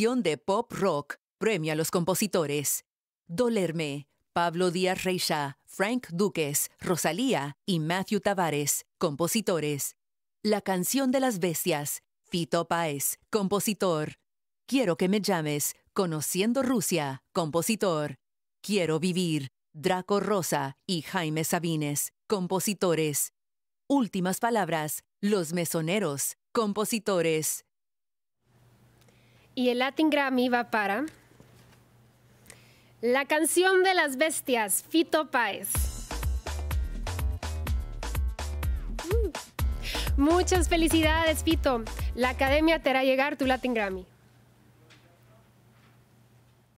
de pop rock premia a los compositores. Dolerme, Pablo Díaz Reixa, Frank Duques, Rosalía y Matthew Tavares, compositores. La canción de las bestias, Fito Páez, compositor. Quiero que me llames, Conociendo Rusia, compositor. Quiero vivir, Draco Rosa y Jaime Sabines, compositores. Últimas palabras, Los Mesoneros, compositores y el Latin Grammy va para La canción de las bestias, Fito Páez. Mm. Muchas felicidades, Fito. La academia te hará llegar tu Latin Grammy.